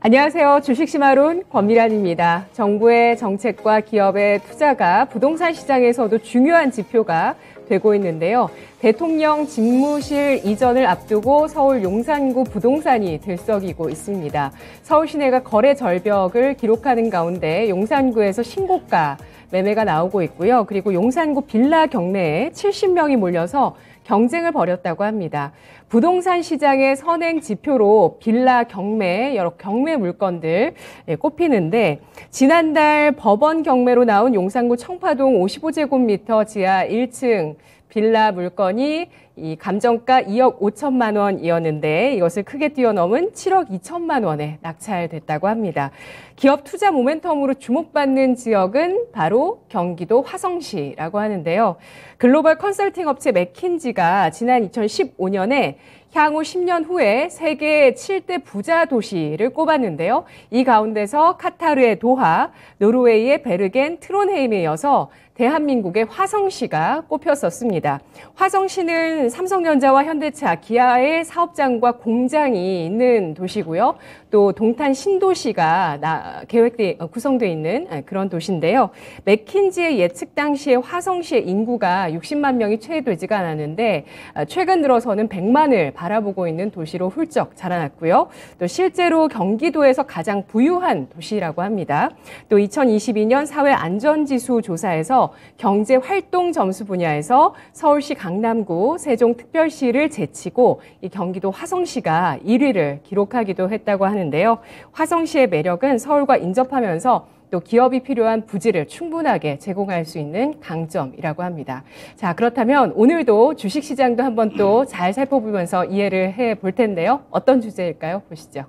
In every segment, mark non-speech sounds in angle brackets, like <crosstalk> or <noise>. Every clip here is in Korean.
안녕하세요. 주식시마론 권미란입니다. 정부의 정책과 기업의 투자가 부동산 시장에서도 중요한 지표가 되고 있는데요. 대통령 직무실 이전을 앞두고 서울 용산구 부동산이 들썩이고 있습니다. 서울 시내가 거래 절벽을 기록하는 가운데 용산구에서 신고가 매매가 나오고 있고요. 그리고 용산구 빌라 경매에 70명이 몰려서 경쟁을 벌였다고 합니다. 부동산 시장의 선행 지표로 빌라 경매, 여러 경매 물건들 예, 꼽히는데 지난달 법원 경매로 나온 용산구 청파동 55제곱미터 지하 1층 빌라 물건이 이 감정가 2억 5천만 원이었는데 이것을 크게 뛰어넘은 7억 2천만 원에 낙찰됐다고 합니다. 기업 투자 모멘텀으로 주목받는 지역은 바로 경기도 화성시라고 하는데요. 글로벌 컨설팅 업체 맥킨지가 지난 2015년에 향후 10년 후에 세계 7대 부자 도시를 꼽았는데요. 이 가운데서 카타르의 도하, 노르웨이의 베르겐, 트론헤임에 이어서 대한민국의 화성시가 꼽혔었습니다. 화성시는 삼성전자와 현대차, 기아의 사업장과 공장이 있는 도시고요. 또 동탄 신도시가 나, 계획돼 어, 구성돼 있는 아, 그런 도시인데요. 맥킨지의 예측 당시에 화성시의 인구가 60만 명이 채 되지가 않았는데 아, 최근 들어서는 100만을 바라보고 있는 도시로 훌쩍 자라났고요. 또 실제로 경기도에서 가장 부유한 도시라고 합니다. 또 2022년 사회 안전지수 조사에서 경제 활동 점수 분야에서 서울시 강남구, 세종특별시를 제치고 이 경기도 화성시가 1위를 기록하기도 했다고 합니다. 하는데요. 화성시의 매력은 서울과 인접하면서 또 기업이 필요한 부지를 충분하게 제공할 수 있는 강점이라고 합니다. 자, 그렇다면 오늘도 주식시장도 한번 또 잘 살펴보면서 이해를 해볼 텐데요. 어떤 주제일까요? 보시죠.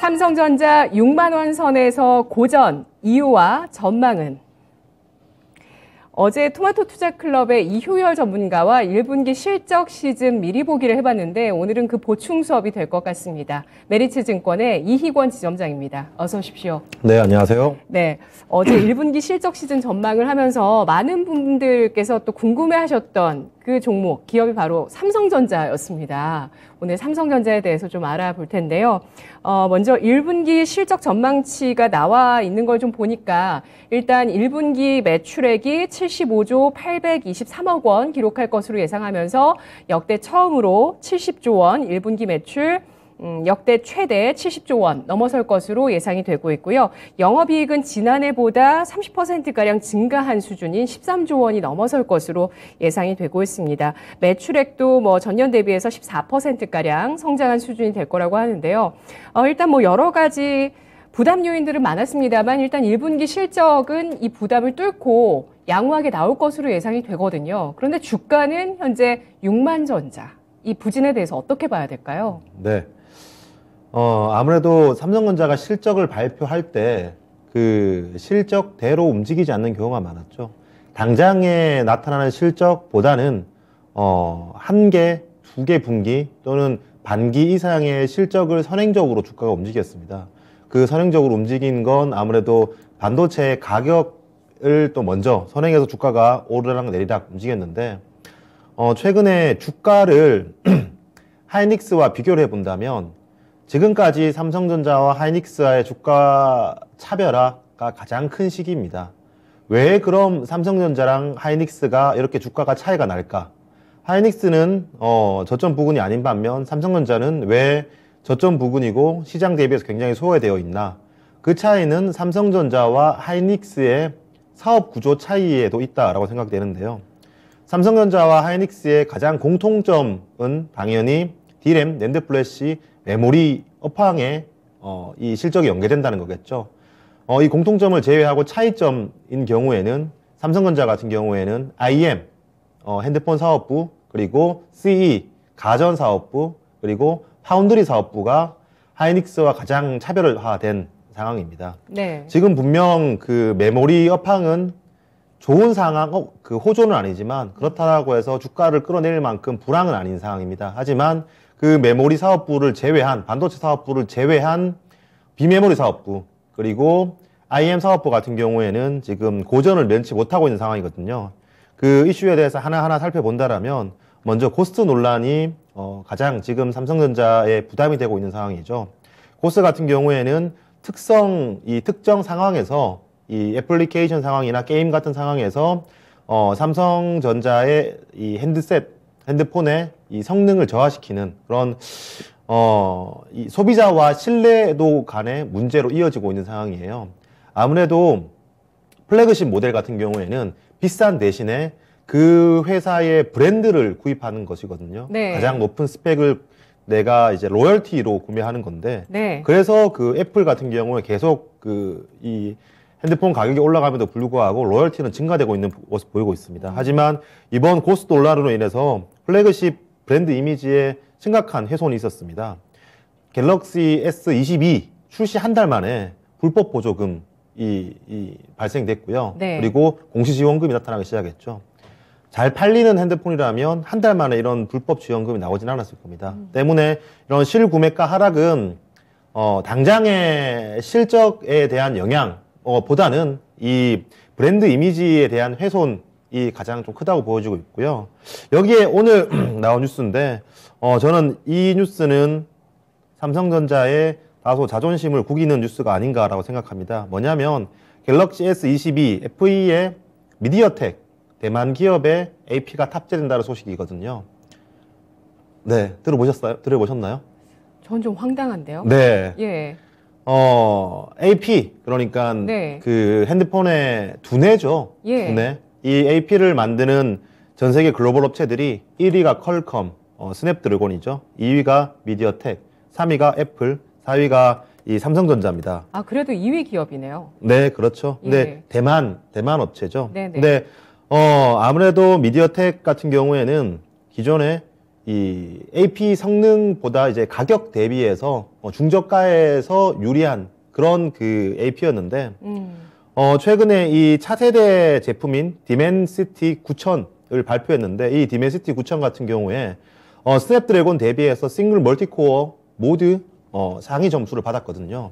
삼성전자 6만 원 선에서 고전, 이유와 전망은 어제 토마토 투자 클럽의 이효열 전문가와 1분기 실적 시즌 미리 보기를 해봤는데 오늘은 그 보충 수업이 될 것 같습니다. 메리츠 증권의 이희권 지점장입니다. 어서 오십시오. 네, 안녕하세요. 네, 어제 1분기 실적 시즌 전망을 하면서 많은 분들께서 또 궁금해하셨던 그 종목, 기업이 바로 삼성전자였습니다. 오늘 삼성전자에 대해서 좀 알아볼 텐데요. 어, 먼저 1분기 실적 전망치가 나와 있는 걸 좀 보니까 일단 1분기 매출액이 75조 823억 원 기록할 것으로 예상하면서 역대 처음으로 70조 원 1분기 매출 음, 역대 최대 70조 원 넘어설 것으로 예상이 되고 있고요. 영업이익은 지난해보다 30%가량 증가한 수준인 13조 원이 넘어설 것으로 예상이 되고 있습니다. 매출액도 뭐 전년 대비해서 14%가량 성장한 수준이 될 거라고 하는데요. 어, 일단 뭐 여러 가지 부담 요인들은 많았습니다만 일단 1분기 실적은 이 부담을 뚫고 양호하게 나올 것으로 예상이 되거든요. 그런데 주가는 현재 6만 전자, 이 부진에 대해서 어떻게 봐야 될까요? 네. 어, 아무래도 삼성전자가 실적을 발표할 때 그 실적대로 움직이지 않는 경우가 많았죠. 당장에 나타나는 실적보다는 어, 한 개, 두 개 분기 또는 반기 이상의 실적을 선행적으로 주가가 움직였습니다. 그 선행적으로 움직인 건 아무래도 반도체 가격을 또 먼저 선행해서 주가가 오르락 내리락 움직였는데 어, 최근에 주가를 <clears throat> 하이닉스와 비교를 해본다면 지금까지 삼성전자와 하이닉스와의 주가 차별화가 가장 큰 시기입니다. 왜 그럼 삼성전자랑 하이닉스가 이렇게 주가가 차이가 날까? 하이닉스는 어, 저점 부근이 아닌 반면 삼성전자는 왜 저점 부근이고 시장 대비해서 굉장히 소외되어 있나? 그 차이는 삼성전자와 하이닉스의 사업 구조 차이에도 있다라고 생각되는데요. 삼성전자와 하이닉스의 가장 공통점은 당연히 디램, 랜드플래시, 메모리 업황에 어, 이 실적이 연계된다는 거겠죠. 어, 이 공통점을 제외하고 차이점인 경우에는 삼성전자 같은 경우에는 IM 어, 핸드폰 사업부 그리고 CE 가전 사업부 그리고 파운드리 사업부가 하이닉스와 가장 차별화된 상황입니다. 네. 지금 분명 그 메모리 업황은 좋은 상황, 어, 그 호조는 아니지만 그렇다라고 해서 주가를 끌어낼 만큼 불황은 아닌 상황입니다. 하지만 그 메모리 사업부를 제외한 반도체 사업부를 제외한 비메모리 사업부 그리고 IM 사업부 같은 경우에는 지금 고전을 면치 못하고 있는 상황이거든요. 그 이슈에 대해서 하나하나 살펴본다라면 먼저 코스트 논란이 어 가장 지금 삼성전자에 부담이 되고 있는 상황이죠. 코스 같은 경우에는 특성 이 특정 상황에서 이 애플리케이션 상황이나 게임 같은 상황에서 어 삼성전자의 이 핸드셋 핸드폰의 이 성능을 저하시키는 그런 어, 이 소비자와 신뢰도 간의 문제로 이어지고 있는 상황이에요. 아무래도 플래그십 모델 같은 경우에는 비싼 대신에 그 회사의 브랜드를 구입하는 것이거든요. 네. 가장 높은 스펙을 내가 이제 로열티로 구매하는 건데 네. 그래서 그 애플 같은 경우에 계속 그 이 핸드폰 가격이 올라감에도 불구하고 로열티는 증가되고 있는 모습 보이고 있습니다. 하지만 이번 고스 돌라로 인해서 플래그십 브랜드 이미지에 심각한 훼손이 있었습니다. 갤럭시 S22 출시 한 달 만에 불법 보조금이 이, 발생됐고요. 네. 그리고 공시지원금이 나타나기 시작했죠. 잘 팔리는 핸드폰이라면 한 달 만에 이런 불법 지원금이 나오진 않았을 겁니다. 음. 때문에 이런 실구매가 하락은 어, 당장의 실적에 대한 영향보다는 어, 이 브랜드 이미지에 대한 훼손 이 가장 좀 크다고 보여지고 있고요. 여기에 오늘 <clears throat> 나온 뉴스인데 어, 저는 이 뉴스는 삼성전자의 다소 자존심을 구기는 뉴스가 아닌가라고 생각합니다. 뭐냐면 갤럭시 S22 FE의 미디어텍 대만 기업의 AP가 탑재된다는 소식이거든요. 네, 들어보셨어요? 들어보셨나요? 전 좀 황당한데요. 네. 예. 어, AP 그러니까 네. 그 핸드폰의 두뇌죠. 예. 두뇌. 이 AP를 만드는 전 세계 글로벌 업체들이 1위가 퀄컴, 어, 스냅드래곤이죠. 2위가 미디어텍, 3위가 애플, 4위가 이 삼성전자입니다. 아 그래도 2위 기업이네요. 네, 그렇죠. 예. 네, 대만 대만 업체죠. 네네. 네. 근데 어 아무래도 미디어텍 같은 경우에는 기존에 이 AP 성능보다 이제 가격 대비해서 어, 중저가에서 유리한 그런 그 AP였는데. 음. 어, 최근에 이 차세대 제품인 디멘시티 9000을 발표했는데 이 디멘시티 9000 같은 경우에 어, 스냅드래곤 대비해서 싱글 멀티코어 모두 어, 상위 점수를 받았거든요.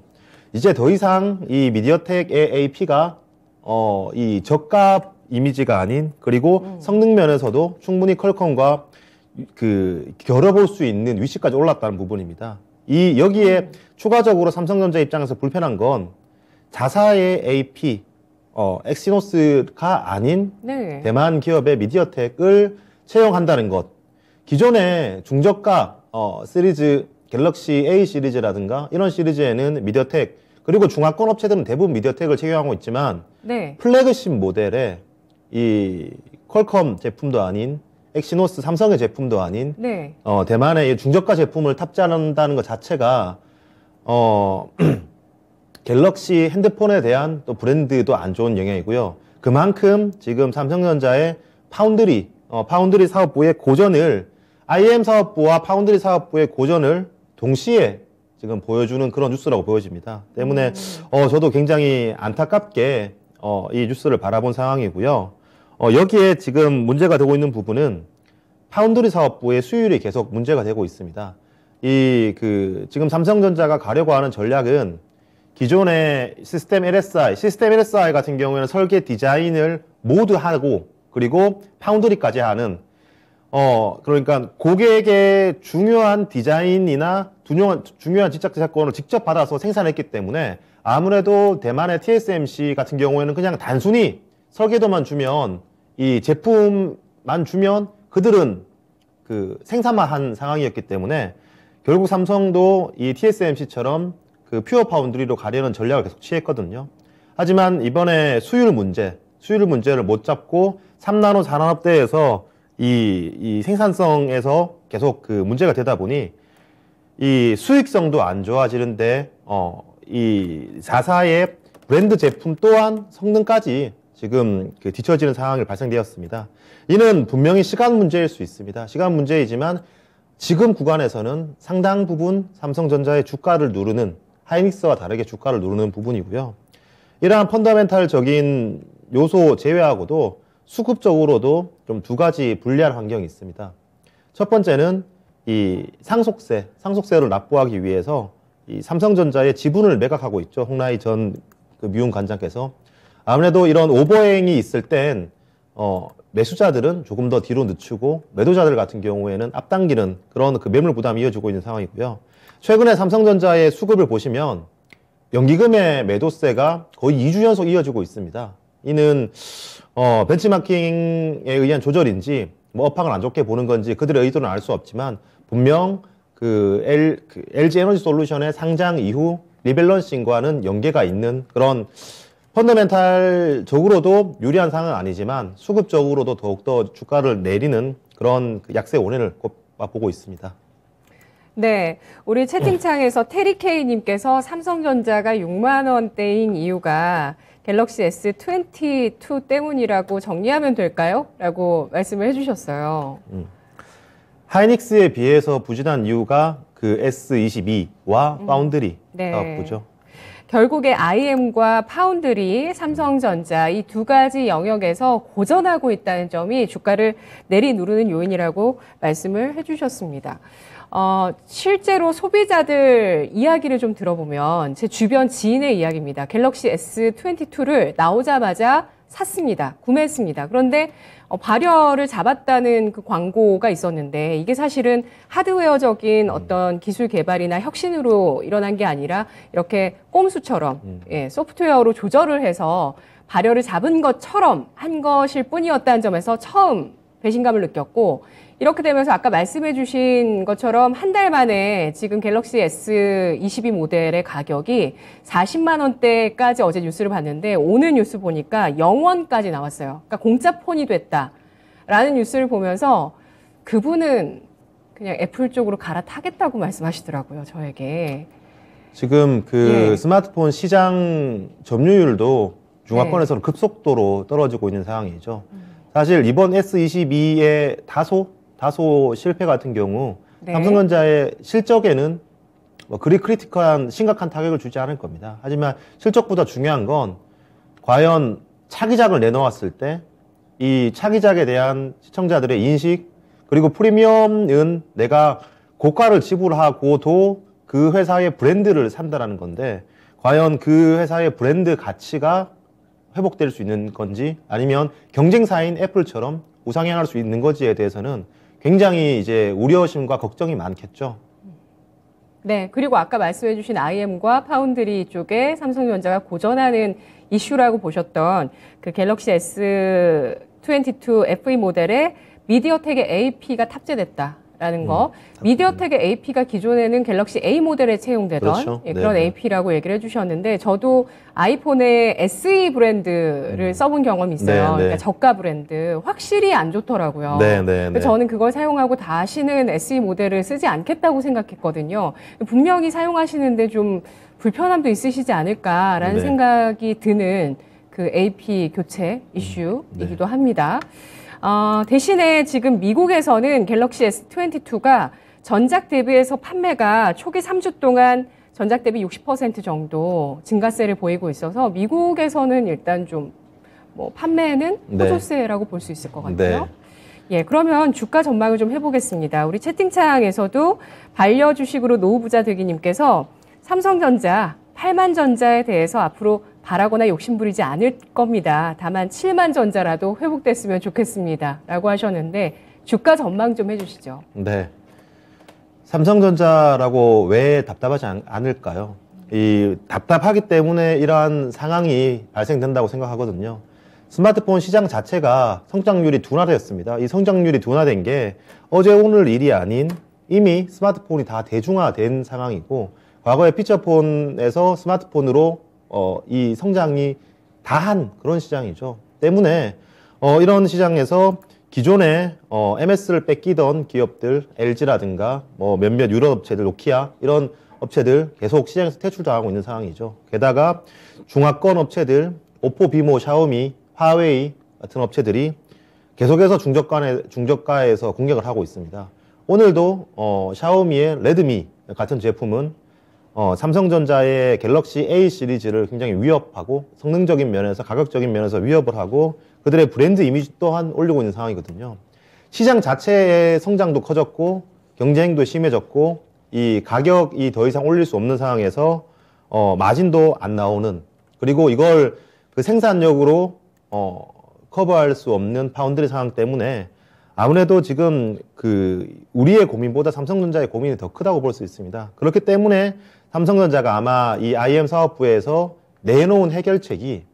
이제 더 이상 이미디어텍 a AP가 어, 이 저가 이미지가 아닌 그리고 음. 성능 면에서도 충분히 컬컴과그 겨뤄볼 수 있는 위치까지 올랐다는 부분입니다. 이 여기에 음. 추가적으로 삼성전자 입장에서 불편한 건 자사의 AP, 어, 엑시노스가 아닌 네. 대만 기업의 미디어텍을 채용한다는 것. 기존의 중저가 어, 시리즈 갤럭시 A 시리즈라든가 이런 시리즈에는 미디어텍 그리고 중화권 업체들은 대부분 미디어텍을 채용하고 있지만 네. 플래그십 모델에 이 퀄컴 제품도 아닌 엑시노스 삼성의 제품도 아닌 네. 어, 대만의 중저가 제품을 탑재한다는 것 자체가 어 <clears throat> 갤럭시 핸드폰에 대한 또 브랜드도 안 좋은 영향이고요. 그만큼 지금 삼성전자의 파운드리, 어, 파운드리 사업부의 고전을 IM 사업부와 파운드리 사업부의 고전을 동시에 지금 보여주는 그런 뉴스라고 보여집니다. 때문에 음. 어, 저도 굉장히 안타깝게 어, 이 뉴스를 바라본 상황이고요. 어, 여기에 지금 문제가 되고 있는 부분은 파운드리 사업부의 수율이 계속 문제가 되고 있습니다. 이 그 지금 삼성전자가 가려고 하는 전략은 기존의 시스템 LSI, 시스템 LSI 같은 경우에는 설계 디자인을 모두 하고 그리고 파운드리까지 하는 어 그러니까 고객의 중요한 디자인이나 중요한 중요한 제작 제작권을 직접 받아서 생산했기 때문에 아무래도 대만의 TSMC 같은 경우에는 그냥 단순히 설계도만 주면 이 제품만 주면 그들은 그 생산만 한 상황이었기 때문에 결국 삼성도 이 TSMC처럼 그 퓨어 파운드리로 가려는 전략을 계속 취했거든요. 하지만 이번에 수율 문제, 수율 문제를 못 잡고 3나노, 4나노대에서 이, 이 생산성에서 계속 그 문제가 되다 보니 이 수익성도 안 좋아지는데 어, 이 자사의 브랜드 제품 또한 성능까지 지금 그 뒤처지는 상황이 발생되었습니다. 이는 분명히 시간 문제일 수 있습니다. 시간 문제이지만 지금 구간에서는 상당 부분 삼성전자의 주가를 누르는 하이닉스와 다르게 주가를 누르는 부분이고요. 이러한 펀더멘탈적인 요소 제외하고도 수급적으로도 좀 두 가지 불리한 환경이 있습니다. 첫 번째는 이 상속세, 상속세를 납부하기 위해서 이 삼성전자의 지분을 매각하고 있죠. 홍라이 전 그 미운 관장께서. 아무래도 이런 오버행이 있을 땐, 어, 매수자들은 조금 더 뒤로 늦추고 매도자들 같은 경우에는 앞당기는 그런 그 매물 부담이 이어지고 있는 상황이고요. 최근에 삼성전자의 수급을 보시면 연기금의 매도세가 거의 2주 연속 이어지고 있습니다. 이는 어, 벤치마킹에 의한 조절인지 뭐 업황을 안 좋게 보는 건지 그들의 의도는 알 수 없지만 분명 그, L, 그 LG 에너지 솔루션의 상장 이후 리밸런싱과는 연계가 있는 그런 펀더멘탈적으로도 유리한 상은 아니지만 수급적으로도 더욱더 주가를 내리는 그런 그 약세 원인을 꼽아보고 있습니다. 네. 우리 채팅창에서 네. 테리케이님께서 삼성전자가 6만원대인 이유가 갤럭시 S22 때문이라고 정리하면 될까요? 라고 말씀을 해주셨어요. 음. 하이닉스에 비해서 부진한 이유가 그 S22와 파운드리 음. 네. 사죠 결국에 IM과 파운드리, 삼성전자 이 두 가지 영역에서 고전하고 있다는 점이 주가를 내리누르는 요인이라고 말씀을 해주셨습니다. 어, 실제로 소비자들 이야기를 좀 들어보면 제 주변 지인의 이야기입니다. 갤럭시 S22를 나오자마자 샀습니다. 구매했습니다. 그런데 어, 발열을 잡았다는 그 광고가 있었는데 이게 사실은 하드웨어적인 음. 어떤 기술 개발이나 혁신으로 일어난 게 아니라 이렇게 꼼수처럼 음. 예, 소프트웨어로 조절을 해서 발열을 잡은 것처럼 한 것일 뿐이었다는 점에서 처음 배신감을 느꼈고 이렇게 되면서 아까 말씀해 주신 것처럼 한 달 만에 지금 갤럭시 S22 모델의 가격이 40만 원대까지 어제 뉴스를 봤는데 오늘 뉴스 보니까 0원까지 나왔어요. 그러니까 공짜 폰이 됐다라는 뉴스를 보면서 그분은 그냥 애플 쪽으로 갈아타겠다고 말씀하시더라고요, 저에게. 지금 그 예. 스마트폰 시장 점유율도 중화권에서는 네. 급속도로 떨어지고 있는 상황이죠. 음. 사실 이번 s 2 2에 다소 다소 실패 같은 경우 네. 삼성전자의 실적에는 뭐 그리 크리티컬한 심각한 타격을 주지 않을 겁니다. 하지만 실적보다 중요한 건 과연 차기작을 내놓았을 때 이 차기작에 대한 시청자들의 인식 그리고 프리미엄은 내가 고가를 지불하고도 그 회사의 브랜드를 산다라는 건데 과연 그 회사의 브랜드 가치가 회복될 수 있는 건지 아니면 경쟁사인 애플처럼 우상향할 수 있는 건지에 대해서는 굉장히 이제 우려심과 걱정이 많겠죠. 네, 그리고 아까 말씀해 주신 IM과 파운드리 쪽에 삼성전자가 고전하는 이슈라고 보셨던 그 갤럭시 S22 FE 모델에 미디어텍의 AP가 탑재됐다. 라는 음, 거. 음, 미디어텍의 AP가 기존에는 갤럭시 A 모델에 채용되던 그렇죠. 예, 네, 그런 네. AP라고 얘기를 해주셨는데 저도 아이폰에 SE 브랜드를 음. 써본 경험이 네, 있어요. 네, 네. 그러니까 저가 브랜드 확실히 안 좋더라고요. 네, 저는 그걸 사용하고 다시는 SE 모델을 쓰지 않겠다고 생각했거든요. 분명히 사용하시는데 좀 불편함도 있으시지 않을까라는 생각이 드는 그 AP 교체 음, 이슈이기도 합니다. 어, 대신에 지금 미국에서는 갤럭시 S22가 전작 대비해서 판매가 초기 3주 동안 전작 대비 60% 정도 증가세를 보이고 있어서 미국에서는 일단 좀 뭐 판매는 네. 호조세라고 네. 볼수 있을 것 같아요. 네. 예, 그러면 주가 전망을 좀 해보겠습니다. 우리 채팅창에서도 반려 주식으로 노후 부자 되기님께서 삼성전자, 팔만전자에 대해서 앞으로 바라거나 욕심부리지 않을 겁니다. 다만 7만 전자라도 회복됐으면 좋겠습니다. 라고 하셨는데 주가 전망 좀 해주시죠. 네. 삼성전자라고 왜 답답하지 않을까요? 이 답답하기 때문에 이러한 상황이 발생된다고 생각하거든요. 스마트폰 시장 자체가 성장률이 둔화되었습니다. 이 성장률이 둔화된 게 어제 오늘 일이 아닌 이미 스마트폰이 다 대중화된 상황이고 과거에 피처폰에서 스마트폰으로 어, 이 성장이 다한 그런 시장이죠. 때문에 어, 이런 시장에서 기존에 어, MS를 뺏기던 기업들, LG라든가 뭐 몇몇 유럽 업체들, 노키아 이런 업체들 계속 시장에서 퇴출당하고 있는 상황이죠. 게다가 중화권 업체들, 오포, 비모, 샤오미, 화웨이 같은 업체들이 계속해서 중저가에, 중저가에서 공격을 하고 있습니다. 오늘도 어, 샤오미의 레드미 같은 제품은 어, 삼성전자의 갤럭시 A 시리즈를 굉장히 위협하고 성능적인 면에서 가격적인 면에서 위협을 하고 그들의 브랜드 이미지 또한 올리고 있는 상황이거든요. 시장 자체의 성장도 커졌고 경쟁도 심해졌고 이 가격이 더 이상 올릴 수 없는 상황에서 어, 마진도 안 나오는 그리고 이걸 그 생산력으로 어, 커버할 수 없는 파운드리 상황 때문에 아무래도 지금 그 우리의 고민보다 삼성전자의 고민이 더 크다고 볼 수 있습니다. 그렇기 때문에 삼성전자가 아마 이 IM 사업부에서 내놓은 해결책이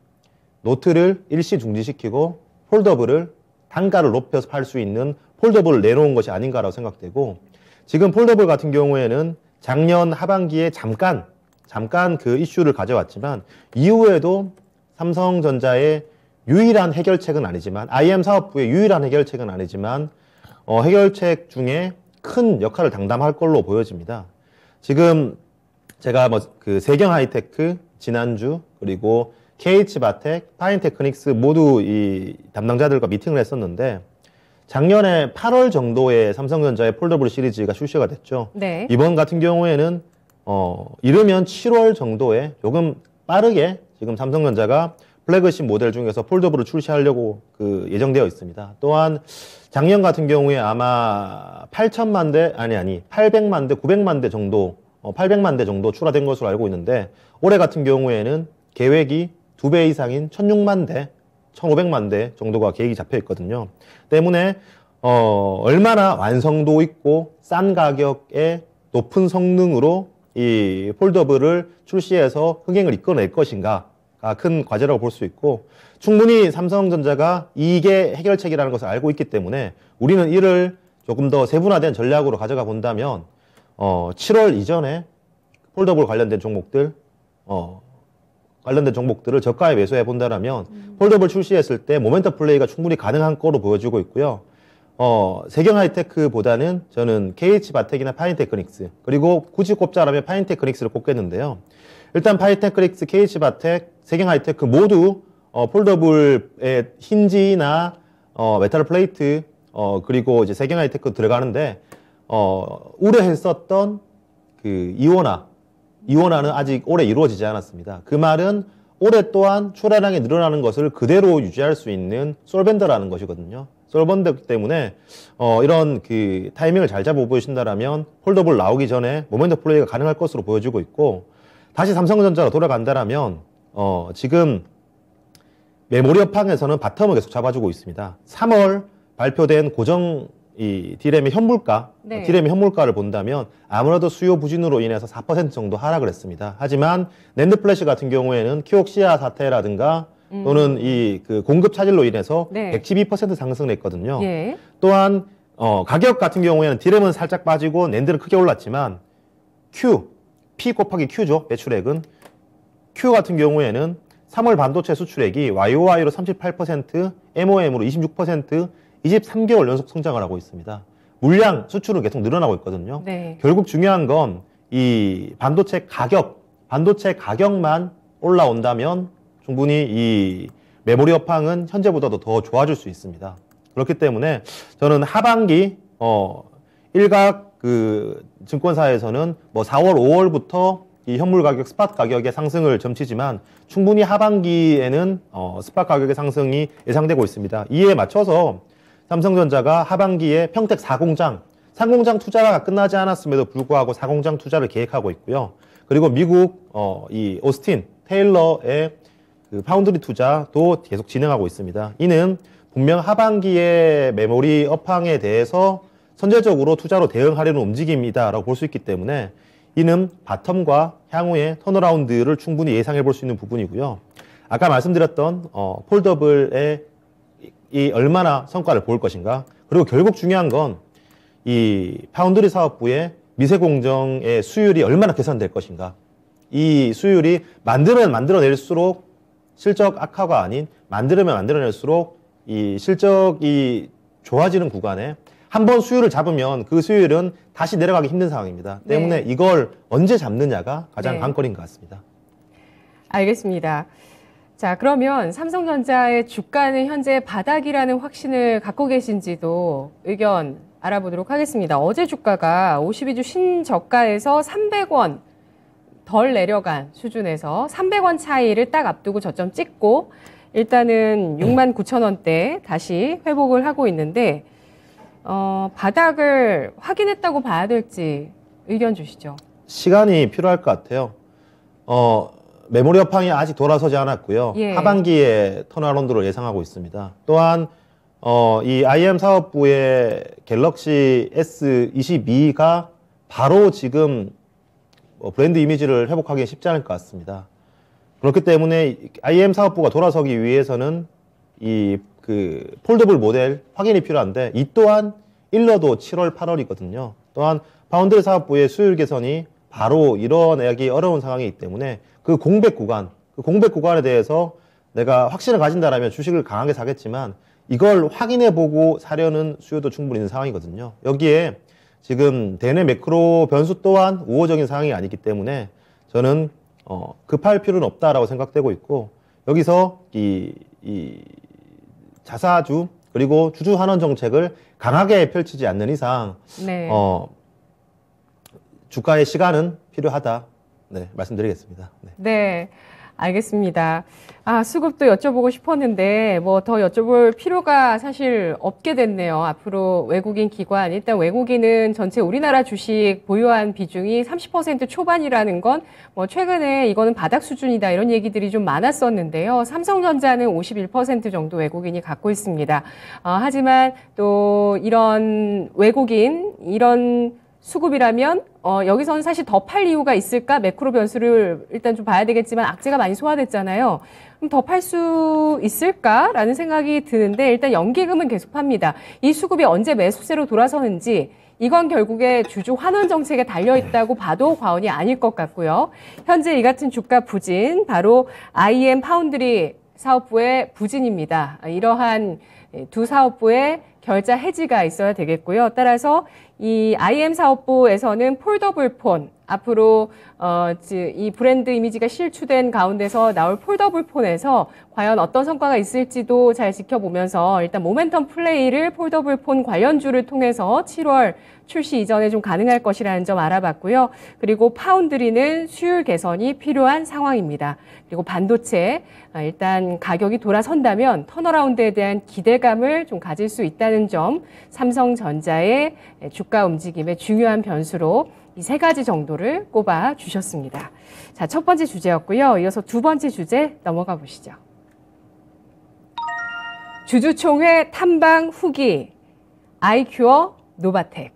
노트를 일시 중지시키고 폴더블을 단가를 높여서 팔 수 있는 폴더블을 내놓은 것이 아닌가라고 생각되고 지금 폴더블 같은 경우에는 작년 하반기에 잠깐 잠깐 그 이슈를 가져왔지만 이후에도 삼성전자의 유일한 해결책은 아니지만 IM 사업부의 유일한 해결책은 아니지만 어, 해결책 중에 큰 역할을 당담할 걸로 보여집니다. 지금 제가 뭐 그 세경 하이테크, 지난주 그리고 KH 바텍, 파인테크닉스 모두 이 담당자들과 미팅을 했었는데 작년에 8월 정도에 삼성전자의 폴더블 시리즈가 출시가 됐죠. 네. 이번 같은 경우에는 어 이르면 7월 정도에 조금 빠르게 지금 삼성전자가 플래그십 모델 중에서 폴더블을 출시하려고 그 예정되어 있습니다. 또한 작년 같은 경우에 아마 8천만 대 아니 아니 800만 대 900만 대 정도 800만 어, 대 정도 출하된 것으로 알고 있는데 올해 같은 경우에는 계획이 2배 이상인 1 6 0 0만 대, 1,500만 대 정도가 계획이 잡혀 있거든요. 때문에 어, 얼마나 완성도 있고 싼 가격에 높은 성능으로 이 폴더블을 출시해서 흥행을 이끌어낼 것인가 큰 과제라고 볼 수 있고 충분히 삼성전자가 이게 해결책이라는 것을 알고 있기 때문에 우리는 이를 조금 더 세분화된 전략으로 가져가 본다면 어, 7월 이전에 폴더블 관련된 종목들 어, 관련된 종목들을 저가에 매수해 본다라면 음. 폴더블 출시했을 때모멘터 플레이가 충분히 가능한 거로 보여지고 있고요. 어, 세경 하이테크보다는 저는 KH 바텍이나 파인테크닉스 그리고 굳이 꼽자라면 파인테크닉스를 꼽겠는데요. 일단 파인테크닉스, KH 바텍, 세경 하이테크 모두 어, 폴더블의 힌지나 어, 메탈 플레이트 어, 그리고 이제 세경 하이테크 들어가는데 어, 우려했었던 그 이원화, 이원화는 아직 올해 이루어지지 않았습니다. 그 말은 올해 또한 출하량이 늘어나는 것을 그대로 유지할 수 있는 솔벤더라는 것이거든요. 솔벤더 때문에 어, 이런 그 타이밍을 잘 잡아보신다라면 홀더블 나오기 전에 모멘트 플레이가 가능할 것으로 보여지고 있고 다시 삼성전자로 돌아간다라면 어, 지금 메모리 업황에서는 바텀을 계속 잡아주고 있습니다. 3월 발표된 고정 이 디램의 현물가, 네. 디램의 현물가를 본다면 아무래도 수요 부진으로 인해서 4% 정도 하락을 했습니다. 하지만 랜드 플래시 같은 경우에는 키옥시아 사태라든가 음. 또는 이 그 공급 차질로 인해서 네. 112% 상승을 했거든요. 예. 또한 어, 가격 같은 경우에는 디램은 살짝 빠지고 랜드는 크게 올랐지만 Q, P 곱하기 Q죠. 매출액은 Q 같은 경우에는 3월 반도체 수출액이 YOY로 38%, MOM으로 26%, 23개월 연속 성장을 하고 있습니다. 물량 수출은 계속 늘어나고 있거든요. 네. 결국 중요한 건 이 반도체 가격, 반도체 가격만 올라온다면 충분히 이 메모리 업황은 현재보다도 더 좋아질 수 있습니다. 그렇기 때문에 저는 하반기 어 일각 그 증권사에서는 뭐 4월, 5월부터 이 현물 가격, 스팟 가격의 상승을 점치지만 충분히 하반기에는 어, 스팟 가격의 상승이 예상되고 있습니다. 이에 맞춰서 삼성전자가 하반기에 평택 4공장, 3공장 투자가 끝나지 않았음에도 불구하고 4공장 투자를 계획하고 있고요. 그리고 미국 어, 이 오스틴 테일러의 그 파운드리 투자도 계속 진행하고 있습니다. 이는 분명 하반기에 메모리 업황에 대해서 선제적으로 투자로 대응하려는 움직임이다라고 볼 수 있기 때문에 이는 바텀과 향후의 턴어라운드를 충분히 예상해 볼 수 있는 부분이고요. 아까 말씀드렸던 어, 폴더블의 이 얼마나 성과를 보일 것인가. 그리고 결국 중요한 건 이 파운드리 사업부의 미세 공정의 수율이 얼마나 개선될 것인가. 이 수율이 만들면 만들어낼수록 실적 악화가 아닌 만들면 만들어낼수록 이 실적이 좋아지는 구간에 한 번 수율을 잡으면 그 수율은 다시 내려가기 힘든 상황입니다. 네. 때문에 네. 이걸 언제 잡느냐가 가장 네. 관건인 것 같습니다. 알겠습니다. 자, 그러면 삼성전자의 주가는 현재 바닥이라는 확신을 갖고 계신지도 의견 알아보도록 하겠습니다. 어제 주가가 52주 신저가에서 300원 덜 내려간 수준에서 300원 차이를 딱 앞두고 저점 찍고 일단은 6만 9천 원대 다시 회복을 하고 있는데 어, 바닥을 확인했다고 봐야 될지 의견 주시죠. 시간이 필요할 것 같아요. 어, 메모리 업황이 아직 돌아서지 않았고요. 예. 하반기에 턴어라운드를 예상하고 있습니다. 또한 어, 이 IM 사업부의 갤럭시 S22가 바로 지금 뭐 브랜드 이미지를 회복하기 쉽지 않을 것 같습니다. 그렇기 때문에 IM 사업부가 돌아서기 위해서는 이 그 폴더블 모델 확인이 필요한데 이 또한 일러도 7월, 8월이거든요. 또한 파운드 사업부의 수율 개선이 바로 이런 애기 어려운 상황이기 때문에 그 공백 구간, 그 공백 구간에 대해서 내가 확신을 가진다라면 주식을 강하게 사겠지만 이걸 확인해 보고 사려는 수요도 충분히 있는 상황이거든요. 여기에 지금 대내 매크로 변수 또한 우호적인 상황이 아니기 때문에 저는 어, 급할 필요는 없다라고 생각되고 있고 여기서 이, 이 자사주 그리고 주주 환원 정책을 강하게 펼치지 않는 이상 네. 어, 주가의 시간은 필요하다. 네, 말씀드리겠습니다. 네. 네. 알겠습니다. 아, 수급도 여쭤보고 싶었는데, 뭐 더 여쭤볼 필요가 사실 없게 됐네요. 앞으로 외국인 기관, 일단 외국인은 전체 우리나라 주식 보유한 비중이 30% 초반이라는 건, 뭐 최근에 이거는 바닥 수준이다 이런 얘기들이 좀 많았었는데요. 삼성전자는 51% 정도 외국인이 갖고 있습니다. 아, 하지만 또 이런 외국인, 이런 수급이라면 어, 여기서는 사실 더 팔 이유가 있을까? 매크로 변수를 일단 좀 봐야 되겠지만 악재가 많이 소화됐잖아요. 그럼 더 팔 수 있을까라는 생각이 드는데 일단 연기금은 계속 팝니다. 이 수급이 언제 매수세로 돌아서는지 이건 결국에 주주 환원 정책에 달려 있다고 봐도 과언이 아닐 것 같고요. 현재 이 같은 주가 부진 바로 IM 파운드리 사업부의 부진입니다. 이러한 두 사업부의 결자 해지가 있어야 되겠고요. 따라서 이 IM 사업부에서는 폴더블 폰, 앞으로 어, 이 브랜드 이미지가 실추된 가운데서 나올 폴더블 폰에서 과연 어떤 성과가 있을지도 잘 지켜보면서 일단 모멘텀 플레이를 폴더블 폰 관련주를 통해서 7월 출시 이전에 좀 가능할 것이라는 점 알아봤고요. 그리고 파운드리는 수율 개선이 필요한 상황입니다. 그리고 반도체 아, 일단 가격이 돌아선다면 턴어라운드에 대한 기대감을 좀 가질 수 있다는 점 삼성전자의 주가 움직임의 중요한 변수로 이세 가지 정도를 꼽아 주셨습니다. 자, 첫 번째 주제였고요. 이어서 두 번째 주제 넘어가 보시죠. 주주총회 탐방 후기 아이큐어 노바텍.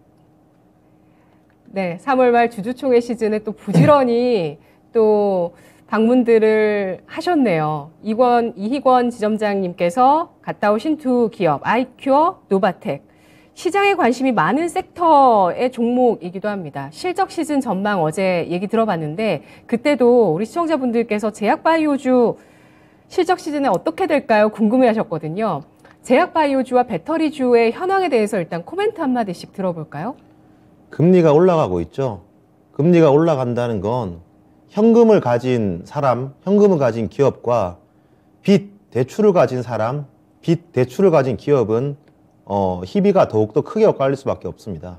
네, 3월 말 주주총회 시즌에 또 부지런히 <laughs> 또 방문들을 하셨네요. 이권 이희권 지점장님께서 갔다 오신 두 기업 아이큐어 노바텍 시장에 관심이 많은 섹터의 종목이기도 합니다. 실적 시즌 전망 어제 얘기 들어봤는데 그때도 우리 시청자분들께서 제약바이오주 실적 시즌에 어떻게 될까요? 궁금해하셨거든요. 제약바이오주와 배터리주의 현황에 대해서 일단 코멘트 한마디씩 들어볼까요? 금리가 올라가고 있죠. 금리가 올라간다는 건 현금을 가진 사람, 현금을 가진 기업과 빚 대출을 가진 사람, 빚 대출을 가진 기업은 어, 희비가 더욱더 크게 엇갈릴 수밖에 없습니다.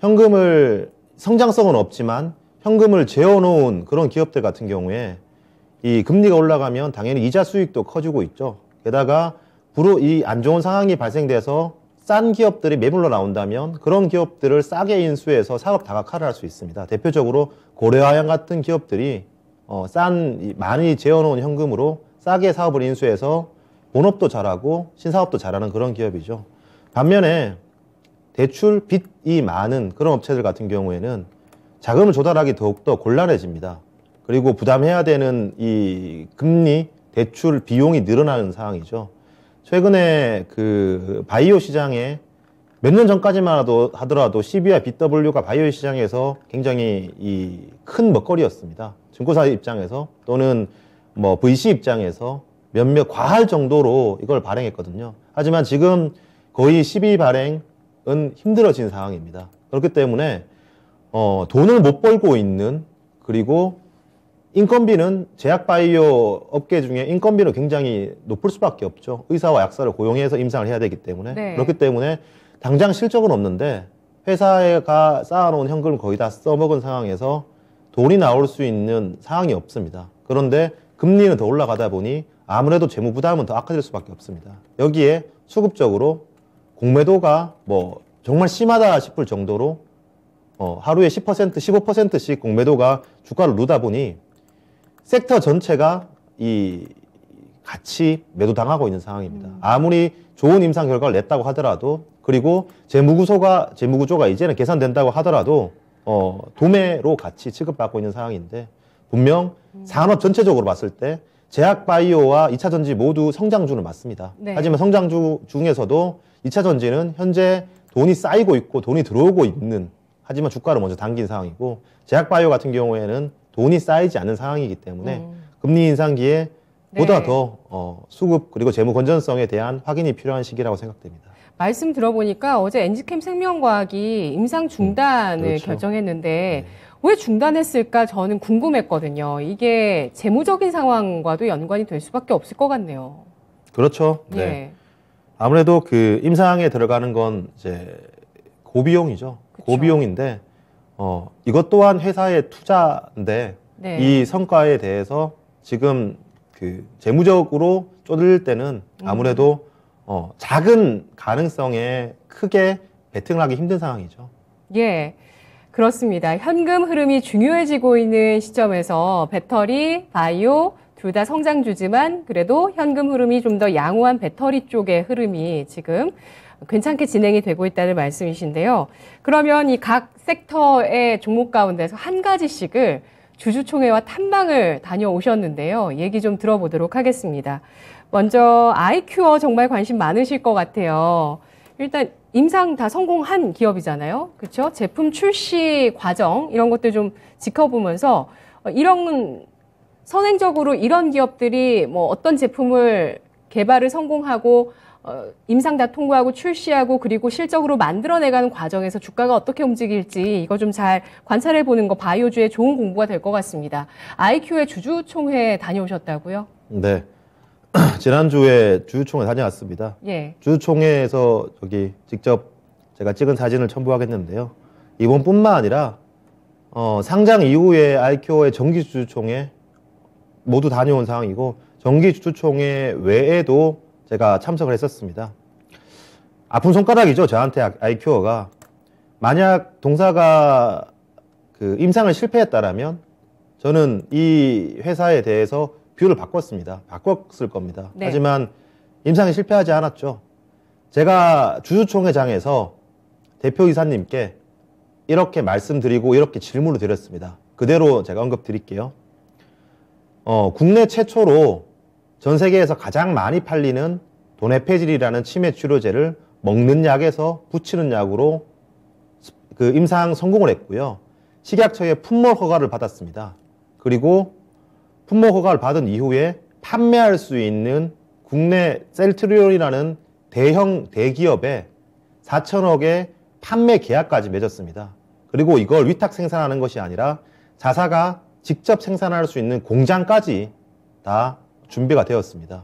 현금을 성장성은 없지만 현금을 재워놓은 그런 기업들 같은 경우에 이 금리가 올라가면 당연히 이자 수익도 커지고 있죠. 게다가 불로이 안 좋은 상황이 발생돼서 싼 기업들이 매물로 나온다면 그런 기업들을 싸게 인수해서 사업 다각화를 할 수 있습니다. 대표적으로 고려하양 같은 기업들이 어, 싼 많이 재워놓은 현금으로 싸게 사업을 인수해서 본업도 잘하고 신사업도 잘하는 그런 기업이죠. 반면에 대출 빚이 많은 그런 업체들 같은 경우에는 자금을 조달하기 더욱더 곤란해집니다. 그리고 부담해야 되는 이 금리 대출 비용이 늘어나는 상황이죠. 최근에 그 바이오 시장에 몇 년 전까지만 하더라도 c b i BW가 바이오 시장에서 굉장히 이 큰 먹거리였습니다. 증권사 입장에서 또는 뭐 VC 입장에서 몇몇 과할 정도로 이걸 발행했거든요. 하지만 지금 거의 12 발행은 힘들어진 상황입니다. 그렇기 때문에 어, 돈을 못 벌고 있는 그리고 인건비는 제약바이오 업계 중에 인건비는 굉장히 높을 수밖에 없죠. 의사와 약사를 고용해서 임상을 해야 되기 때문에 네. 그렇기 때문에 당장 실적은 없는데 회사가 쌓아놓은 현금을 거의 다 써먹은 상황에서 돈이 나올 수 있는 상황이 없습니다. 그런데 금리는 더 올라가다 보니 아무래도 재무 부담은 더 악화될 수밖에 없습니다. 여기에 수급적으로 공매도가 뭐 정말 심하다 싶을 정도로 어, 하루에 10% 15%씩 공매도가 주가를 누다 보니 섹터 전체가 이 같이 매도당하고 있는 상황입니다. 음. 아무리 좋은 임상 결과를 냈다고 하더라도 그리고 재무구조가 재무구조가 이제는 개선된다고 하더라도 어, 도매로 같이 취급받고 있는 상황인데 분명 음. 산업 전체적으로 봤을 때 제약바이오와 2차전지 모두 성장주는 맞습니다. 네. 하지만 성장주 중에서도 2차 전지는 현재 돈이 쌓이고 있고 돈이 들어오고 있는 하지만 주가를 먼저 당긴 상황이고 제약바이오 같은 경우에는 돈이 쌓이지 않는 상황이기 때문에 음. 금리 인상기에 보다 네. 더 어, 수급 그리고 재무 건전성에 대한 확인이 필요한 시기라고 생각됩니다. 말씀 들어보니까 어제 엔지캠 생명과학이 임상 중단을 음, 그렇죠. 결정했는데 네. 왜 중단했을까 저는 궁금했거든요. 이게 재무적인 상황과도 연관이 될 수밖에 없을 것 같네요. 그렇죠. 예. 네. 예. 아무래도 그 임상에 들어가는 건 이제 고비용이죠. 그쵸. 고비용인데 어, 이것 또한 회사의 투자인데 네. 이 성과에 대해서 지금 그 재무적으로 쪼들 때는 음. 아무래도 음. 어, 작은 가능성에 크게 배팅을 하기 힘든 상황이죠. 예. 그렇습니다. 현금 흐름이 중요해지고 있는 시점에서 배터리, 바이오, 둘다 성장주지만 그래도 현금 흐름이 좀 더 양호한 배터리 쪽의 흐름이 지금 괜찮게 진행이 되고 있다는 말씀이신데요. 그러면 이 각 섹터의 종목 가운데서 한 가지씩을 주주총회와 탐방을 다녀오셨는데요. 얘기 좀 들어보도록 하겠습니다. 먼저 아이큐어 정말 관심 많으실 것 같아요. 일단 임상 다 성공한 기업이잖아요. 그렇죠? 제품 출시 과정 이런 것들 좀 지켜보면서 이런 어, 선행적으로 이런 기업들이 뭐 어떤 제품을 개발을 성공하고 어, 임상 다 통과하고 출시하고 그리고 실적으로 만들어내가는 과정에서 주가가 어떻게 움직일지 이거 좀 잘 관찰해 보는 거 바이오주의 좋은 공부가 될 것 같습니다. IQ의 주주총회 다녀오셨다고요? 네. <clears throat> 지난주에 주주총회 다녀왔습니다. 예. 주주총회에서 저기 직접 제가 찍은 사진을 첨부하겠는데요. 이번뿐만 아니라 어, 상장 이후에 IQO의 정기 주주총회 모두 다녀온 상황이고 정기주주총회 외에도 제가 참석을 했었습니다. 아픈 손가락이죠. 저한테 아이큐어가 만약 동사가 그 임상을 실패했다라면 저는 이 회사에 대해서 뷰를 바꿨습니다. 바꿨을 겁니다. 네. 하지만 임상이 실패하지 않았죠. 제가 주주총회장에서 대표이사님께 이렇게 말씀드리고 이렇게 질문을 드렸습니다. 그대로 제가 언급드릴게요. 어, 국내 최초로 전 세계에서 가장 많이 팔리는 도네페질이라는 치매 치료제를 먹는 약에서 붙이는 약으로 그 임상 성공을 했고요. 식약처의 품목 허가를 받았습니다. 그리고 품목 허가를 받은 이후에 판매할 수 있는 국내 셀트리온이라는 대형 대기업에 4천억의 판매 계약까지 맺었습니다. 그리고 이걸 위탁 생산하는 것이 아니라 자사가 직접 생산할 수 있는 공장까지 다 준비가 되었습니다.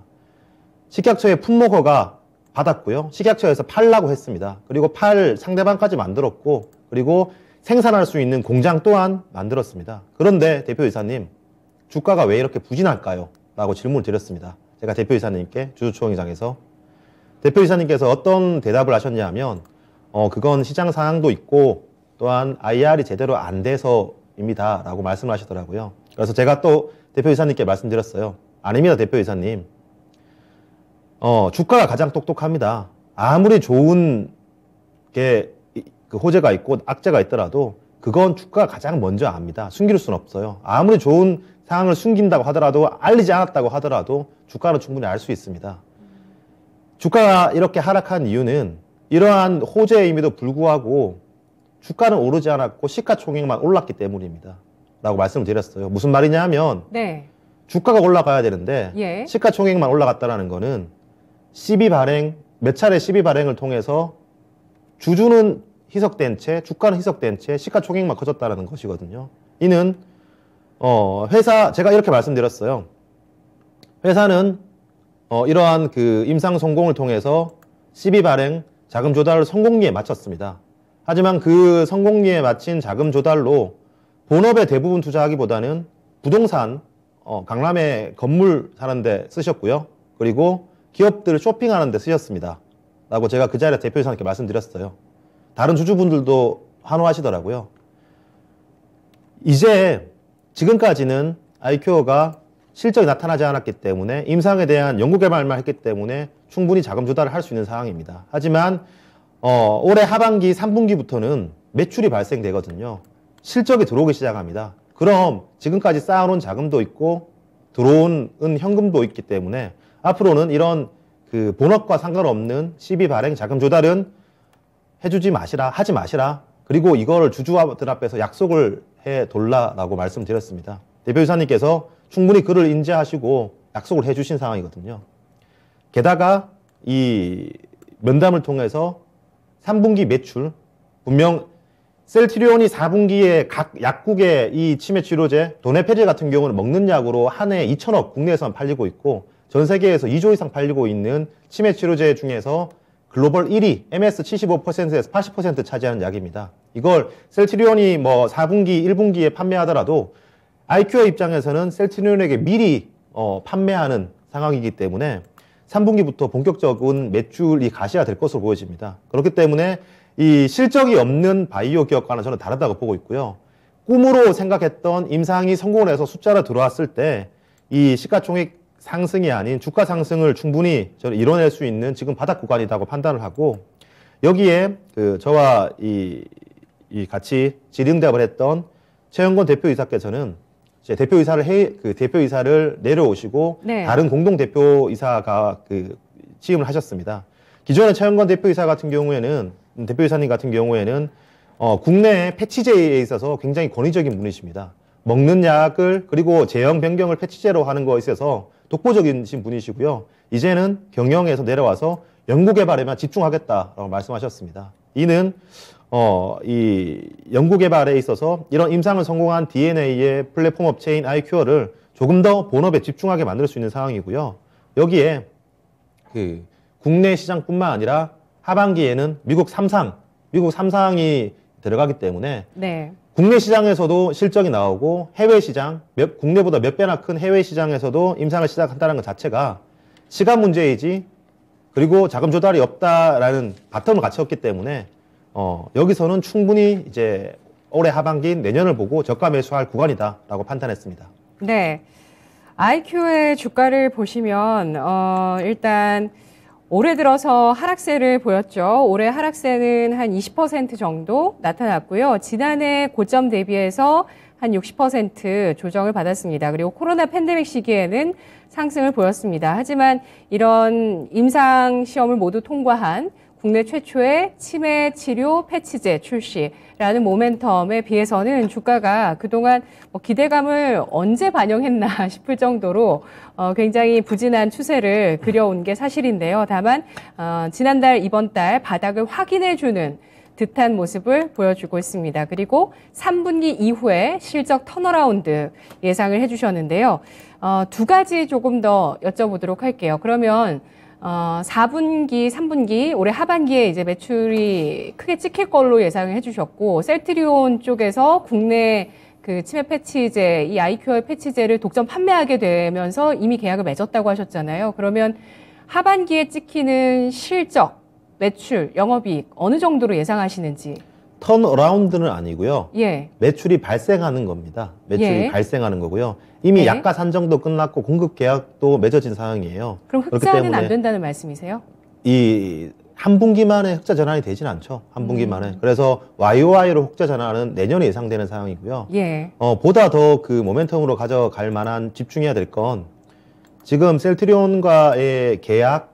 식약처의 품목허가 받았고요. 식약처에서 팔라고 했습니다. 그리고 팔 상대방까지 만들었고 그리고 생산할 수 있는 공장 또한 만들었습니다. 그런데 대표이사님 주가가 왜 이렇게 부진할까요? 라고 질문을 드렸습니다. 제가 대표이사님께 주주총회장에서 대표이사님께서 어떤 대답을 하셨냐 하면 어, 그건 시장 상황도 있고 또한 IR이 제대로 안 돼서 입니다. 라고 말씀을 하시더라고요. 그래서 제가 또 대표이사님께 말씀드렸어요. 아닙니다, 대표이사님. 어, 주가가 가장 똑똑합니다. 아무리 좋은 게 그 호재가 있고 악재가 있더라도 그건 주가가 가장 먼저 압니다. 숨길 수는 없어요. 아무리 좋은 상황을 숨긴다고 하더라도 알리지 않았다고 하더라도 주가는 충분히 알 수 있습니다. 주가가 이렇게 하락한 이유는 이러한 호재임에도 불구하고 주가는 오르지 않았고 시가총액만 올랐기 때문입니다. 라고 말씀을 드렸어요. 무슨 말이냐 하면 네. 주가가 올라가야 되는데 예. 시가총액만 올라갔다라는 거는 시비 발행 몇 차례 시비 발행을 통해서 주주는 희석된 채 주가는 희석된 채 시가총액만 커졌다라는 것이거든요. 이는 어, 회사 제가 이렇게 말씀드렸어요. 회사는 어, 이러한 그 임상 성공을 통해서 시비 발행 자금 조달을 성공리에 마쳤습니다. 하지만 그 성공리에 맞춘 자금 조달로 본업에 대부분 투자하기보다는 부동산, 어, 강남에 건물 사는데 쓰셨고요. 그리고 기업들 을 쇼핑하는데 쓰셨습니다. 라고 제가 그 자리에 대표이사님께 말씀드렸어요. 다른 주주분들도 환호하시더라고요. 이제 지금까지는 IQO가 실적이 나타나지 않았기 때문에 임상에 대한 연구 개발만 했기 때문에 충분히 자금 조달을 할 수 있는 상황입니다. 하지만 어, 올해 하반기 3분기부터는 매출이 발생되거든요. 실적이 들어오기 시작합니다. 그럼 지금까지 쌓아놓은 자금도 있고 들어온 현금도 있기 때문에 앞으로는 이런 그 본업과 상관없는 시비 발행 자금 조달은 해주지 마시라 하지 마시라 그리고 이거를 주주들 앞에서 약속을 해 돌라라고 말씀드렸습니다. 대표이사님께서 충분히 그를 인지하시고 약속을 해주신 상황이거든요. 게다가 이 면담을 통해서 3분기 매출 분명 셀트리온이 4분기에 각 약국의 이 치매 치료제 도네페질 같은 경우는 먹는 약으로 한 해 2천억 국내에서만 팔리고 있고 전 세계에서 2조 이상 팔리고 있는 치매 치료제 중에서 글로벌 1위 MS 75%에서 80% 차지하는 약입니다. 이걸 셀트리온이 뭐 4분기, 1분기에 판매하더라도 IQ의 입장에서는 셀트리온에게 미리 어, 판매하는 상황이기 때문에 3분기부터 본격적인 매출이 가시화 될 것으로 보여집니다. 그렇기 때문에 이 실적이 없는 바이오 기업과는 저는 다르다고 보고 있고요. 꿈으로 생각했던 임상이 성공을 해서 숫자로 들어왔을 때 이 시가총액 상승이 아닌 주가 상승을 충분히 저는 이뤄낼 수 있는 지금 바닥 구간이라고 판단을 하고 여기에 그 저와 이, 이 같이 지의대답을 했던 최영권 대표이사께서는 이제 대표이사를 해, 그 대표이사를 내려오시고 네. 다른 공동 대표이사가 그 취임을 하셨습니다. 기존의 차영건 대표이사 같은 경우에는 대표이사님 같은 경우에는 어, 국내 패치제에 있어서 굉장히 권위적인 분이십니다. 먹는 약을 그리고 제형 변경을 패치제로 하는 거에 있어서 독보적인 분이시고요. 이제는 경영에서 내려와서 연구 개발에만 집중하겠다라고 말씀하셨습니다. 이는 어, 이 연구개발에 있어서 이런 임상을 성공한 DNA의 플랫폼 업체인 IQR을 조금 더 본업에 집중하게 만들 수 있는 상황이고요. 여기에 그 국내 시장뿐만 아니라 하반기에는 미국 삼상 미국 삼상이 들어가기 때문에 네. 국내 시장에서도 실적이 나오고 해외 시장, 몇, 국내보다 몇 배나 큰 해외 시장에서도 임상을 시작한다는 것 자체가 시간 문제이지 그리고 자금 조달이 없다라는 바텀을 갖췄기 때문에 어, 여기서는 충분히 이제 올해 하반기 내년을 보고 저가 매수할 구간이다라고 판단했습니다. 네. IQ의 주가를 보시면 어, 일단 올해 들어서 하락세를 보였죠. 올해 하락세는 한 20% 정도 나타났고요. 지난해 고점 대비해서 한 60% 조정을 받았습니다. 그리고 코로나 팬데믹 시기에는 상승을 보였습니다. 하지만 이런 임상 시험을 모두 통과한 국내 최초의 치매 치료 패치제 출시라는 모멘텀에 비해서는 주가가 그동안 뭐 기대감을 언제 반영했나 <laughs> 싶을 정도로 어, 굉장히 부진한 추세를 그려온 게 사실인데요. 다만 어, 지난달 이번 달 바닥을 확인해주는 듯한 모습을 보여주고 있습니다. 그리고 3분기 이후에 실적 터너라운드 예상을 해주셨는데요. 어, 두 가지 조금 더 여쭤보도록 할게요. 그러면 어, 4분기, 3분기 올해 하반기에 이제 매출이 크게 찍힐 걸로 예상해 을 주셨고 셀트리온 쪽에서 국내 그 치매 패치제, 이 IQR 패치제를 독점 판매하게 되면서 이미 계약을 맺었다고 하셨잖아요. 그러면 하반기에 찍히는 실적, 매출, 영업이익 어느 정도로 예상하시는지 턴어라운드는 아니고요. 예. 매출이 발생하는 겁니다. 매출이 예. 발생하는 거고요. 이미 예. 약가 산정도 끝났고 공급 계약도 맺어진 상황이에요. 그럼 흑자는 안 된다는 말씀이세요? 이 한 분기만에 흑자 전환이 되진 않죠. 한 분기만에. 음. 그래서 YOY로 흑자 전환은 내년에 예상되는 상황이고요. 예. 어, 보다 더 그 모멘텀으로 가져갈 만한 집중해야 될 건 지금 셀트리온과의 계약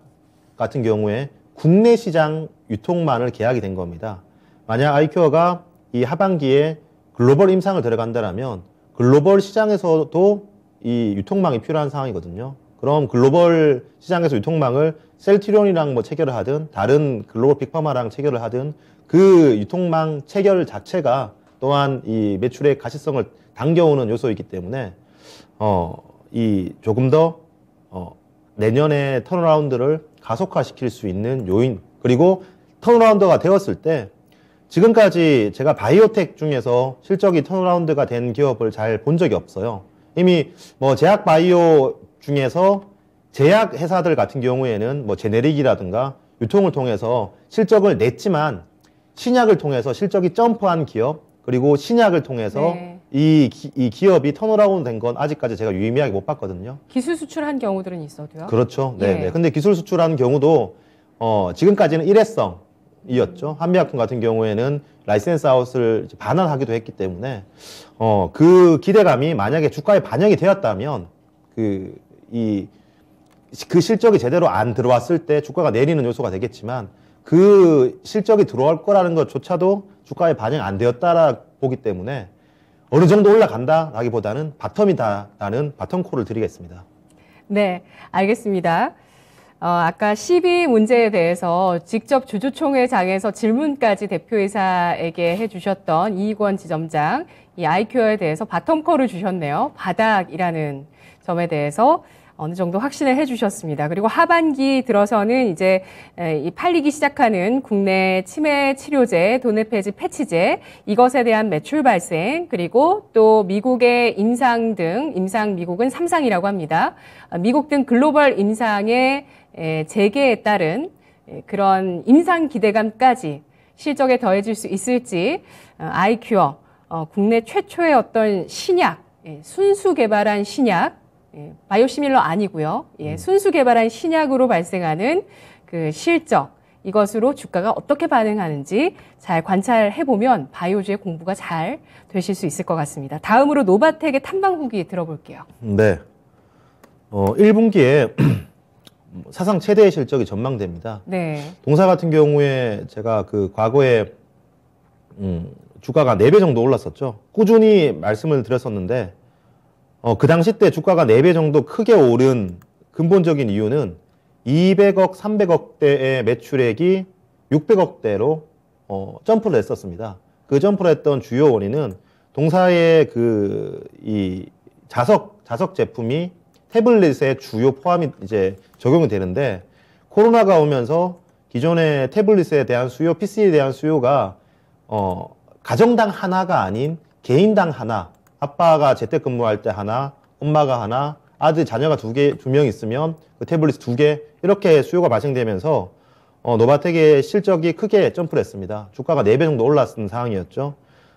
같은 경우에 국내 시장 유통만을 계약이 된 겁니다. 만약 아이큐어가 이 하반기에 글로벌 임상을 들어간다라면 글로벌 시장에서도 이 유통망이 필요한 상황이거든요. 그럼 글로벌 시장에서 유통망을 셀트리온이랑 뭐 체결을 하든 다른 글로벌 빅파마랑 체결을 하든 그 유통망 체결 자체가 또한 이 매출의 가시성을 당겨오는 요소이기 때문에 어이 조금 더 어, 내년에 턴어라운드를 가속화시킬 수 있는 요인 그리고 턴어라운드가 되었을 때 지금까지 제가 바이오텍 중에서 실적이 턴어라운드가 된 기업을 잘 본 적이 없어요. 이미 뭐 제약 바이오 중에서 제약 회사들 같은 경우에는 뭐 제네릭이라든가 유통을 통해서 실적을 냈지만 신약을 통해서 실적이 점프한 기업 그리고 신약을 통해서 네. 이, 기, 이 기업이 턴어라운드 된 건 아직까지 제가 유의미하게 못 봤거든요. 기술 수출한 경우들은 있어도요? 그렇죠. 네. 네. 예. 근데 기술 수출한 경우도 어, 지금까지는 일회성 이었죠. 한미약품 같은 경우에는 라이센스 아웃을 반환하기도 했기 때문에 어, 그 기대감이 만약에 주가에 반영이 되었다면 그이그 그 실적이 제대로 안 들어왔을 때 주가가 내리는 요소가 되겠지만 그 실적이 들어올 거라는 것조차도 주가에 반영 안 되었다라 보기 때문에 어느 정도 올라간다라기보다는 바텀이다라는 바텀콜을 드리겠습니다. 네, 알겠습니다. 어, 아까 12 문제에 대해서 직접 주주총회장에서 질문까지 대표이사에게 해주셨던 이익원 지점장, 이 IQ에 대해서 바텀컬을 주셨네요. 바닥이라는 점에 대해서 어느 정도 확신을 해주셨습니다. 그리고 하반기 들어서는 이제 이 팔리기 시작하는 국내 치매 치료제, 도네 폐지 패치제 이것에 대한 매출 발생 그리고 또 미국의 임상 등 임상 미국은 삼상이라고 합니다. 어, 미국 등 글로벌 임상의 예, 재개에 따른 예, 그런 임상 기대감까지 실적에 더해질 수 있을지 어, 아이큐어 어, 국내 최초의 어떤 신약 예, 순수 개발한 신약 바이오시밀러 아니고요 음. 순수 개발한 신약으로 발생하는 그 실적 이것으로 주가가 어떻게 반응하는지 잘 관찰해 보면 바이오주의 공부가 잘 되실 수 있을 것 같습니다. 다음으로 노바텍의 탐방 후기 들어볼게요. 네. 어, 1분기에 <clears throat> 뭐 사상 최대의 실적이 전망됩니다. 네. 동사 같은 경우에 제가 그 과거에 음, 주가가 4배 정도 올랐었죠. 꾸준히 말씀을 드렸었는데 어, 그 당시 때 주가가 4배 정도 크게 오른 근본적인 이유는 200억, 300억대의 매출액이 600억대로 어, 점프를 했었습니다. 그 점프를 했던 주요 원인은 동사의 그이 자석 자석 제품이 태블릿의 주요 포함이 이제 적용이 되는데 코로나가 오면서 기존의 태블릿에 대한 수요, PC에 대한 수요가 어, 가정당 하나가 아닌 개인당 하나, 아빠가 재택근무할 때 하나, 엄마가 하나, 아들 자녀가 두 개, 두 명 있으면 그 태블릿 두 개 이렇게 수요가 발생되면서 어, 노바텍의 실적이 크게 점프를 했습니다. 주가가 4배 정도 올랐던 상황이었죠.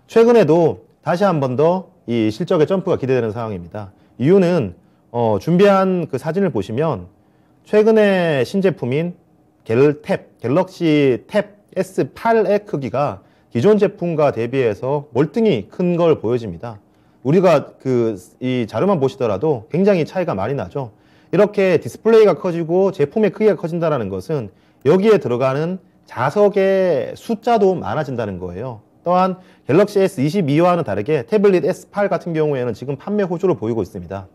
최근에도 다시 한 번 더 이 실적의 점프가 기대되는 상황입니다. 이유는 어, 준비한 그 사진을 보시면 최근에 신제품인 갤탭, 갤럭시 탭 S8의 크기가 기존 제품과 대비해서 월등히 큰 걸 보여집니다. 우리가 그 이 자료만 보시더라도 굉장히 차이가 많이 나죠. 이렇게 디스플레이가 커지고 제품의 크기가 커진다는 것은 여기에 들어가는 자석의 숫자도 많아진다는 거예요. 또한 갤럭시 S22와는 다르게 태블릿 S8 같은 경우에는 지금 판매 호조를 보이고 있습니다.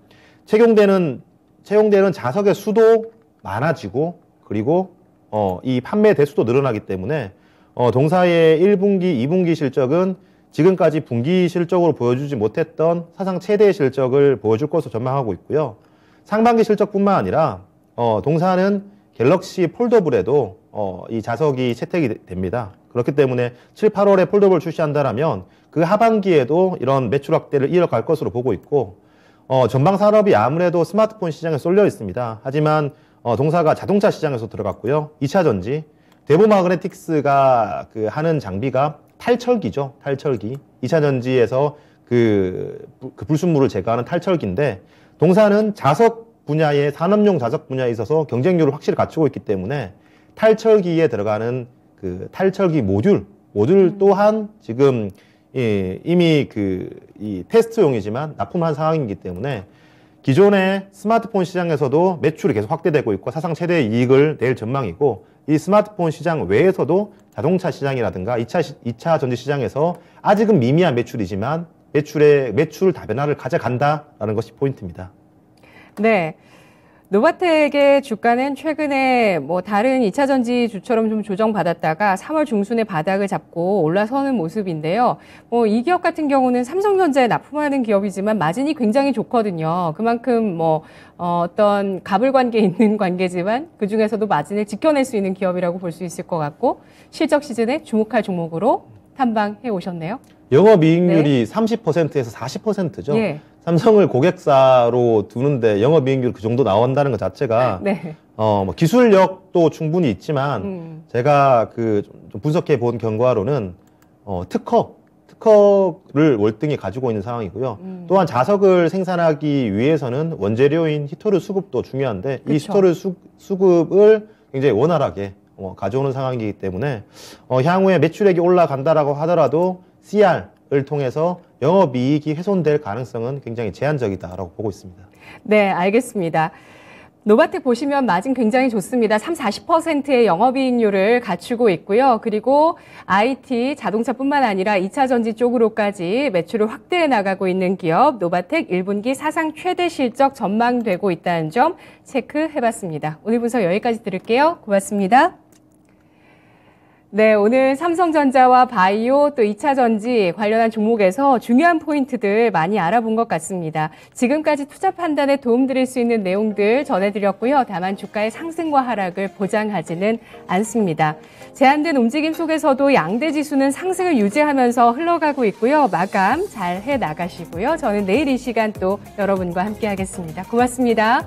채용되는 채용되는 자석의 수도 많아지고 그리고 어, 이 판매 대수도 늘어나기 때문에 어, 동사의 1분기, 2분기 실적은 지금까지 분기 실적으로 보여주지 못했던 사상 최대의 실적을 보여줄 것으로 전망하고 있고요. 상반기 실적뿐만 아니라 어, 동사는 갤럭시 폴더블에도 어, 이 자석이 채택이 됩니다. 그렇기 때문에 7, 8월에 폴더블 출시한다라면 그 하반기에도 이런 매출 확대를 이어갈 것으로 보고 있고 어, 전방 산업이 아무래도 스마트폰 시장에 쏠려 있습니다. 하지만 어, 동사가 자동차 시장에서 들어갔고요. 2차 전지, 대보 마그네틱스가 그 하는 장비가 탈철기죠. 탈철기. 2차 전지에서 그, 그 불순물을 제거하는 탈철기인데 동사는 자석 분야에 산업용 자석 분야에 있어서 경쟁률을 확실히 갖추고 있기 때문에 탈철기에 들어가는 그 탈철기 모듈 모듈 음. 또한 지금 예, 이미 그 이 테스트용이지만 납품한 상황이기 때문에 기존의 스마트폰 시장에서도 매출이 계속 확대되고 있고 사상 최대의 이익을 낼 전망이고 이 스마트폰 시장 외에서도 자동차 시장이라든가 2차, 시, 2차 전지 시장에서 아직은 미미한 매출이지만 매출의 매출 다변화를 가져간다라는 것이 포인트입니다. 네. 노바텍의 주가는 최근에 뭐 다른 2차 전지 주처럼 좀 조정받았다가 3월 중순에 바닥을 잡고 올라서는 모습인데요. 뭐 이 기업 같은 경우는 삼성전자에 납품하는 기업이지만 마진이 굉장히 좋거든요. 그만큼 뭐 어, 어떤 갑을 관계 있는 <laughs> 관계지만 그 중에서도 마진을 지켜낼 수 있는 기업이라고 볼 수 있을 것 같고 실적 시즌에 주목할 종목으로 탐방해 오셨네요. 영업 이익률이 네. 30%에서 40%죠. 예. 삼성을 고객사로 두는데 영업이익률 그 정도 나온다는 것 자체가 <laughs> 네. 어, 뭐 기술력도 충분히 있지만 음. 제가 그좀 분석해 본 결과로는 어, 특허 특허를 월등히 가지고 있는 상황이고요. 음. 또한 자석을 생산하기 위해서는 원재료인 히토르 수급도 중요한데 그쵸. 이 히토르 수, 수급을 굉장히 원활하게 어, 가져오는 상황이기 때문에 어, 향후에 매출액이 올라간다라고 하더라도 CR을 통해서 영업이익이 훼손될 가능성은 굉장히 제한적이다라고 보고 있습니다. 네, 알겠습니다. 노바텍 보시면 마진 굉장히 좋습니다. 3, 40%의 영업이익률을 갖추고 있고요. 그리고 IT, 자동차뿐만 아니라 2차 전지 쪽으로까지 매출을 확대해 나가고 있는 기업 노바텍 1분기 사상 최대 실적 전망되고 있다는 점 체크해봤습니다. 오늘 분석 여기까지 들을게요. 고맙습니다. 네, 오늘 삼성전자와 바이오 또 2차전지 관련한 종목에서 중요한 포인트들 많이 알아본 것 같습니다. 지금까지 투자 판단에 도움드릴 수 있는 내용들 전해드렸고요. 다만 주가의 상승과 하락을 보장하지는 않습니다. 제한된 움직임 속에서도 양대 지수는 상승을 유지하면서 흘러가고 있고요. 마감 잘 해 나가시고요. 저는 내일 이 시간 또 여러분과 함께 하겠습니다. 고맙습니다.